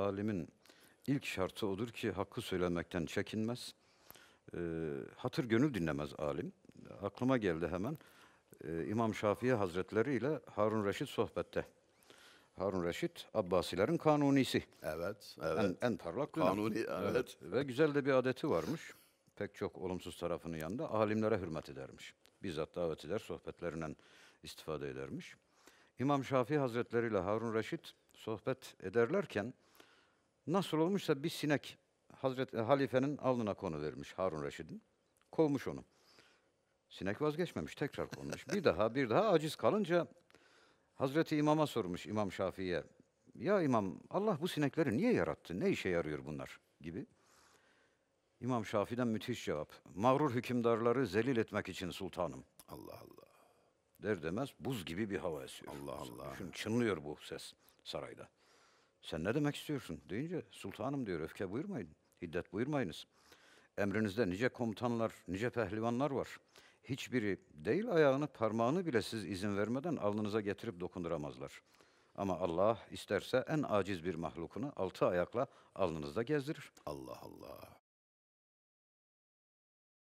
Alimin ilk şartı odur ki hakkı söylemekten çekinmez. E, hatır gönül dinlemez alim. Aklıma geldi hemen. E, İmam Şafii Hazretleri ile Harun Reşit sohbette. Harun Reşit Abbasilerin kanunisi. Evet, evet. En, en parlak kanuni, evet. evet. Ve güzel de bir adeti varmış. Pek çok olumsuz tarafının yanında alimlere hürmet edermiş. Bizzat davet eder, sohbetlerinden istifade edermiş. İmam Şafii Hazretleri ile Harun Reşit sohbet ederlerken Nasıl olmuşsa bir sinek Hazreti e, Halife'nin alnına konu vermiş Harun Reşid'in. Kovmuş onu. Sinek vazgeçmemiş, tekrar konmuş. bir daha, bir daha aciz kalınca Hazreti İmam'a sormuş İmam Şafii'ye. Ya İmam, Allah bu sinekleri niye yarattı? Ne işe yarıyor bunlar? gibi. İmam Şafii'den müthiş cevap. Mağrur hükümdarları zelil etmek için sultanım. Allah Allah. Der demez buz gibi bir hava esiyor. Allah Allah. Şimdi çınlıyor bu ses sarayda. Sen ne demek istiyorsun? Deyince sultanım diyor öfke buyurmayın, hiddet buyurmayınız. Emrinizde nice komutanlar, nice pehlivanlar var. Hiçbiri değil ayağını, parmağını bile siz izin vermeden alnınıza getirip dokunduramazlar. Ama Allah isterse en aciz bir mahlukunu altı ayakla alnınızda gezdirir. Allah Allah.